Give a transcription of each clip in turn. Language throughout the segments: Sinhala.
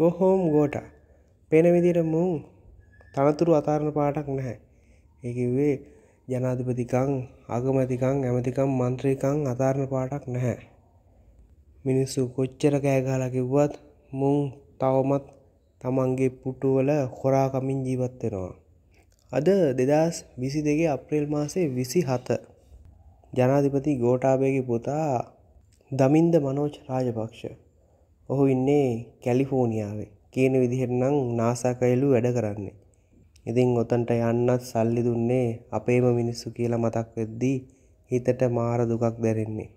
ගොහෝම් ගෝට පෙන විදිට මුන් තනතුරු අතාරණ පාටක් නැහැ ඒකිවේ ජනාධිපතිකං අගමතිකං ඇමතිකම් මන්ත්‍රීකං අතාරණ පාටක් නැහැ මිනිස්සු කොච්චර කෑගාලා කිව්වත් මුන් තවමත් තමන්ගේ පුටුවල හොරාකමින් ජීවත්වෙනවා අද දෙදස් විසි දෙගේ අප්‍රේල් මාසේ විසි හත ජනාධිපති ගෝටාබයගේ පොතා දමින්ද මනෝච රාජපක්ෂ ඔහු ඉන්නේ කැලිෆෝනිියාවේ කියන විදිහෙටනම් නාසාකයලු වැඩ කරන්නේ. ඉතිං ඔතන්ට යන්නත් සල්ලි දුන්නේ අපේම මිනිස්සු කියලා මතක් වෙද්දී හිතට මාර දුකක් දැරෙන්නේ.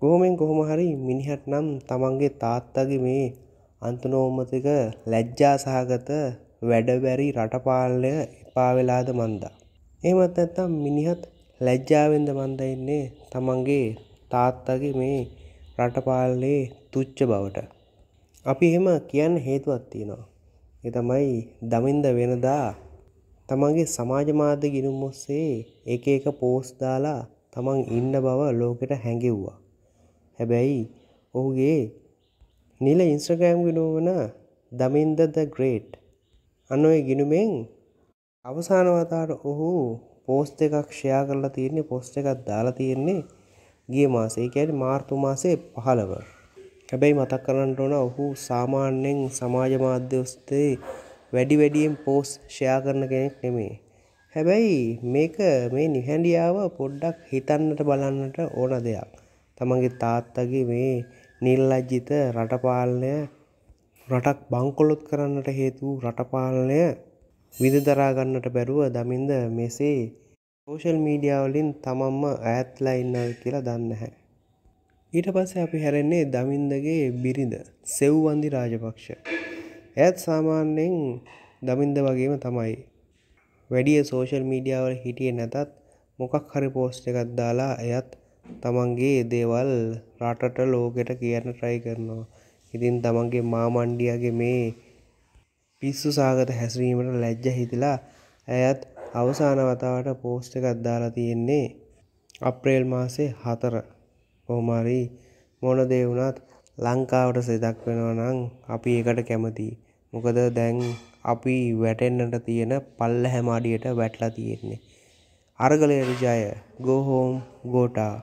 ගොහොමෙන් කොහොම හරි මිනිහට නම් තමන්ගේ තාත්තගේ මේ අන්තනෝමතික ලැජ්ජා සහගත වැඩබැරි රටපාලනය එපාවෙලාද මන්දා. ඒමත් ඇත්තම් මිනිහත් ලැජ්ජාවෙන්ද මන්දඉන්නේ තමන්ගේ තාත්තගේ මේ රටපාලනේ තුච්ච බවට. අපි එහෙම කියන්න හේතුවක් තියෙනවා. ඒ තමයි දමින්ද වෙනදා තමන්ගේ සමාජ මාධ්‍ය ගිණුම් ඔස්සේ එක එක පෝස්ට් දාලා තමන් ඉන්න බව ලෝකෙට හැඟෙව්වා. හැබැයි ඔහුගේ නිල ඉන්ස්ට්‍රගෑම් ගිණුම වන දමින්ද ද ග්‍රේට් අන්න ඔය ගිණුමෙන් අවසාන වතාවට ඔහු පෝස්ට් එකක් ෂෙයා කරලා තියෙන්නේ පොස්ට් එකක් දාලා තියෙන්නේ ගිය මාසේ. ඒ කියන්නේ මාර්තු මාසේ 15. හැබැයි මතක් කරන්නට ඕන ඔහු සාමාන්‍යයෙන් සමාජ මාධ්‍ය ඔස්සේ වැඩි වැඩියෙන් පෝස් ෂෙයා කරන කෙනෙක් නෙමේ. හැබැයි මේක මේ නිහඬියාව පොඩ්ඩක් හිතන්නට බලන්නට ඕන දෙයක්. තමන්ගේ තාත්තගේ මේ නිර්ලජ්ජිත රටපාලනය රටක් බංකොලොත් කරන්නට හේතු රටපාලනය විදදරා ගන්නට බැරුව දමින්ද මෙසේ සෝෂල් මීඩියා වලින් තමන්ම ඈත්ලා ඉන්නවා කියලා දන්නේ නැහැ. ඊට පස්සේ අපි හැරෙන්නේ දමින්දගේ බිරිඳ සෙව්වන්දි රාජපක්ෂ. ඇත් සාමාන්‍යයෙන් දමින්ද වගේම තමයි. වැඩිය සෝෂල් මීඩියාවල හිටියේ නැතත් මොකක් හරි පෝස්ට් එකක් දාලා එයත් තමන්ගේ දේවල් රටට ලෝකෙට කියන්න ට්‍රයි කරනවා. ඉතින් තමන්ගේ මාමණ්ඩියගේ මේ පිස්සු සාගත හැසිරීමට ලැජ්ජ හිතිලා ඇයත් අවසාන වතාවට පෝස්ට් එකක් දාලා තියෙන්නේ අප්‍රේල් මාසේ 4. කොහොමරි මොන දේවුනත් ලංකාවට සෙදක් වෙනවා නම් අපි ඒකට කැමති මොකද දැන් අපි වැටෙන්නට තියෙන පල්ල හැමාඩියට වැටලා තියෙන්නේ අරගලයට ජය ගෝහෝම් ගෝටා